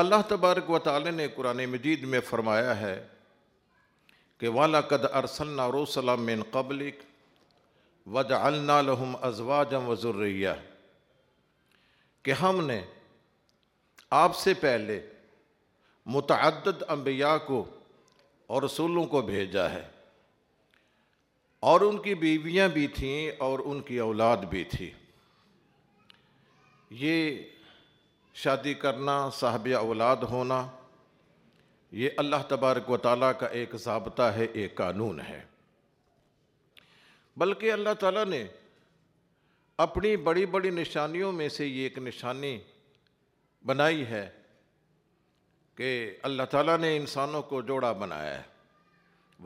अल्लाह तबारक व ताल ने कुरान मजीद में फ़रमाया है कि वाला कद अरसलना मिन कबलिक वज अलना अजवा जम वज़ुर्रिया कि हमने आपसे पहले मतदद अम्बिया को और रसूलों को भेजा है और उनकी बीवियाँ भी थीं और उनकी औलाद भी थी ये शादी करना साहब औलाद होना ये अल्लाह तबारक व ताली का एक जबता है एक कानून है बल्कि अल्लाह ताला ने अपनी बड़ी बड़ी निशानियों में से ये एक निशानी बनाई है कि अल्लाह ताला ने इंसानों को जोड़ा बनाया है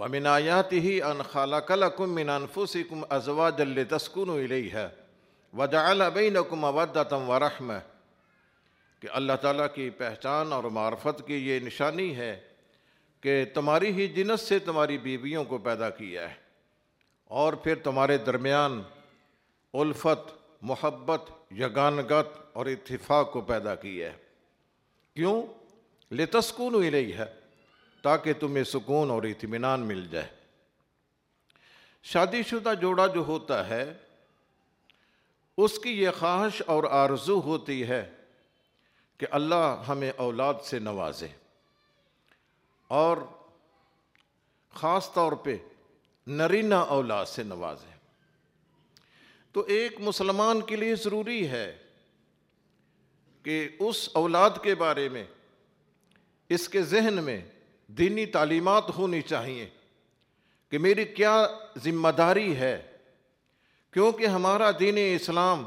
वमिनायात ही अन खाला कलकुम मिनफुसिकुम अजवा जल्ले तस्कुन है वजाल अबिन कुम अवदतम है कि अल्लाह ताला की पहचान और मार्फत की ये निशानी है कि तुम्हारी ही जिनस से तुम्हारी बीवियों को पैदा किया है और फिर तुम्हारे दरमियान उल्फत मोहब्बत यगानगत और इतफाक़ को पैदा किया है क्यों लेतस्कून ही रही है ताकि तुम्हें सुकून और इतमान मिल जाए शादीशुदा जोड़ा जो होता है उसकी ये ख्वाहिश और आरजू होती है कि अल्लाह हमें औलाद से नवाजे और ख़ास तौर पे नरीना औलाद से नवाजे तो एक मुसलमान के लिए ज़रूरी है कि उस औलाद के बारे में इसके जहन में दीनी तालीमत होनी चाहिए कि मेरी क्या जिम्मेदारी है क्योंकि हमारा दीन इस्लाम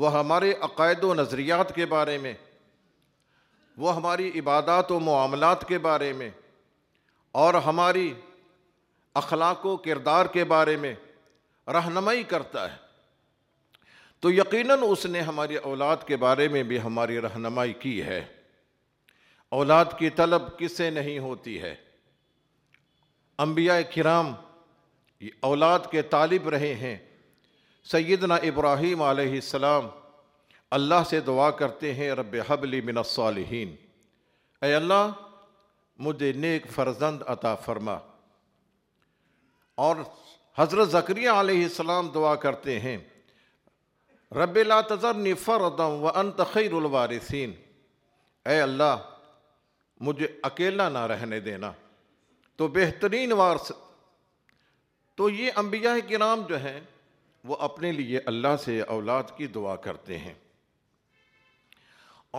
वह हमारे अकायद व नज़रियात के बारे में वह हमारी इबादत व मामलात के बारे में और हमारी अखलाक व किरदार के बारे में रहनमई करता है तो यकीनन उसने हमारी औलाद के बारे में भी हमारी रहनमाई की है औलाद की तलब किसे नहीं होती है अम्बिया किराम औलाद के तालिब रहे हैं सैदना इब्राहीम आसमाम अल्लाह से दुआ करते हैं रब हबली मिनसालहन अल्लाह मुझे नेक फर्जंद अता फरमा और हज़रत ज़क्रिया आसमाम दुआ करते हैं रब ला तजरनी फ़रदम व अन तखैरवारसिन ए अल्लाह मुझे अकेला ना रहने देना तो बेहतरीन वारस तो ये अम्बिया के नाम जो हैं वो अपने लिए अल्लाह से औलाद की दुआ करते हैं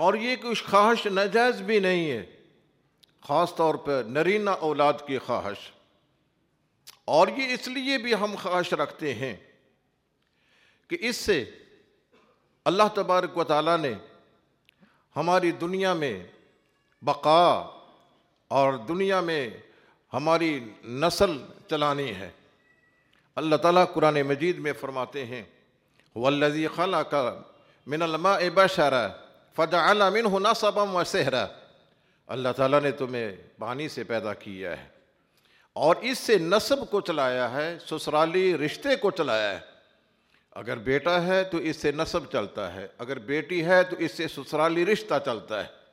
और ये कुछ ख्वाहिश नाजायज़ भी नहीं है ख़ास तौर पर नरीना औलाद की ख्वाहिश और ये इसलिए भी हम ख्वाहिश रखते हैं कि इससे अल्लाह तबारक व ने हमारी दुनिया में बका और दुनिया में हमारी नस्ल चलानी है अल्लाह ताला कुरान मजीद में फ़रमाते हैं वल्लजी खला का मिनलमा ए बशरा फ़जा अला मिन हो नसबम व सहरा अल्लाह ताला ने तुम्हें पानी से पैदा किया है और इससे नस्ब को चलाया है ससुराली रिश्ते को चलाया है अगर बेटा है तो इससे नस्ब चलता है अगर बेटी है तो इससे ससुराली रिश्ता चलता है